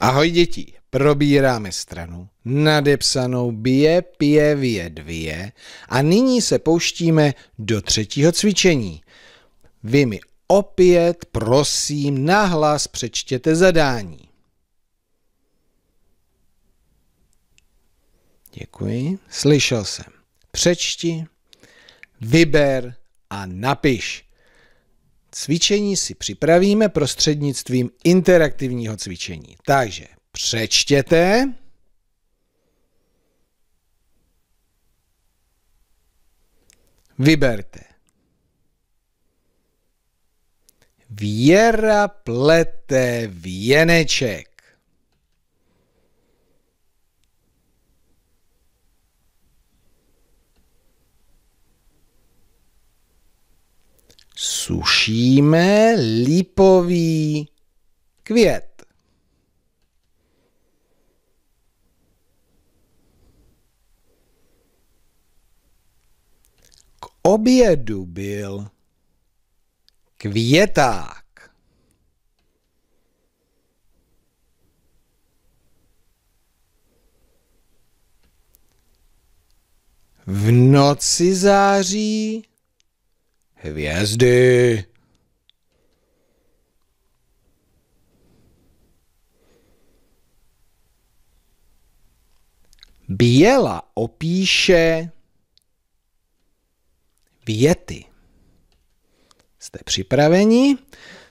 Ahoj děti, probíráme stranu nadepsanou bije, pije, vě, dvě a nyní se pouštíme do třetího cvičení. Vy mi opět, prosím, nahlas přečtěte zadání. Děkuji, slyšel jsem. Přečti, vyber a napiš. Cvičení si připravíme prostřednictvím interaktivního cvičení. Takže přečtěte. Vyberte. Věra plete věneček. sušíme lipový květ. K obědu byl květák. V noci září Hvězdy. Běla opíše věty. Jste připraveni?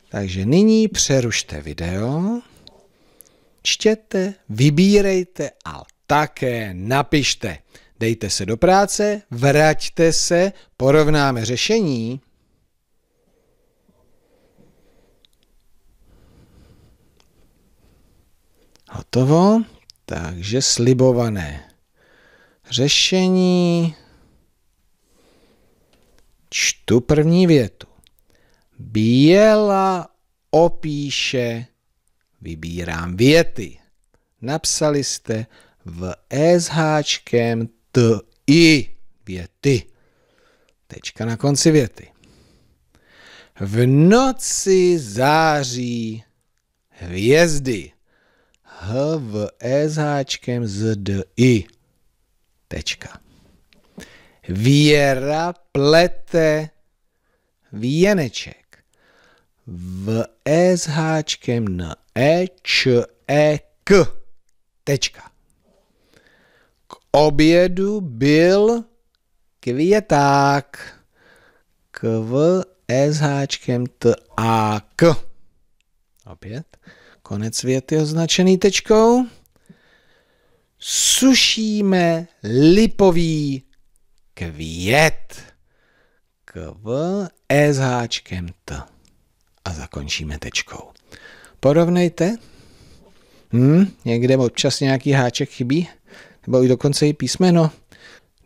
Takže nyní přerušte video, čtěte, vybírejte a také napište dejte se do práce, vraťte se, porovnáme řešení. Hotovo. Takže slibované řešení. Čtu první větu. Běla opíše, vybírám věty. Napsali jste v SH i věty. Tečka na konci věty. V noci září hvězdy. H v E s háčkem z D I. Tečka. Věra plete věneček. V E s háčkem na E, Č, E, K. Tečka obědu byl květák. V, S, háčkem, T, A, K. Opět. Konec věty označený tečkou. Sušíme lipový květ. V, S, háčkem, T. A zakončíme tečkou. Porovnejte. Hm, někde občas nějaký háček chybí? Nebo i dokonce i písmeno?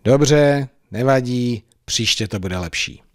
Dobře, nevadí, příště to bude lepší.